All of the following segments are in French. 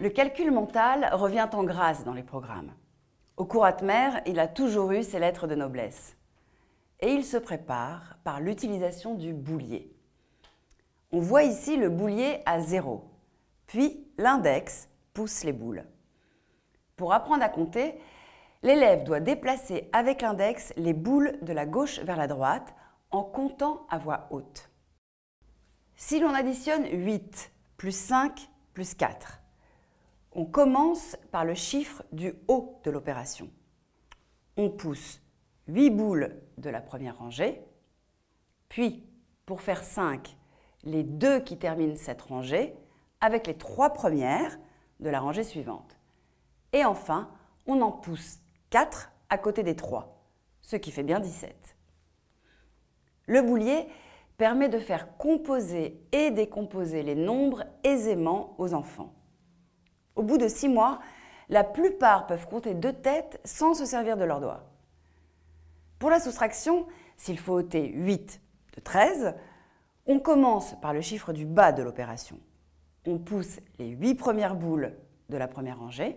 Le calcul mental revient en grâce dans les programmes. Au cours Atmer, il a toujours eu ses lettres de noblesse. Et il se prépare par l'utilisation du boulier. On voit ici le boulier à zéro, puis l'index pousse les boules. Pour apprendre à compter, l'élève doit déplacer avec l'index les boules de la gauche vers la droite en comptant à voix haute. Si l'on additionne 8 plus 5 plus 4, on commence par le chiffre du haut de l'opération. On pousse 8 boules de la première rangée, puis pour faire 5, les deux qui terminent cette rangée avec les trois premières de la rangée suivante. Et enfin, on en pousse 4 à côté des 3, ce qui fait bien 17. Le boulier permet de faire composer et décomposer les nombres aisément aux enfants. Au bout de six mois, la plupart peuvent compter deux têtes sans se servir de leurs doigts. Pour la soustraction, s'il faut ôter 8 de 13, on commence par le chiffre du bas de l'opération. On pousse les 8 premières boules de la première rangée,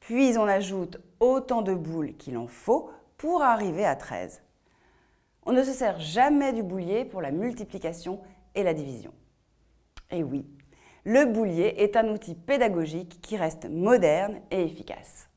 puis on ajoute autant de boules qu'il en faut pour arriver à 13. On ne se sert jamais du boulier pour la multiplication et la division. Et oui, le boulier est un outil pédagogique qui reste moderne et efficace.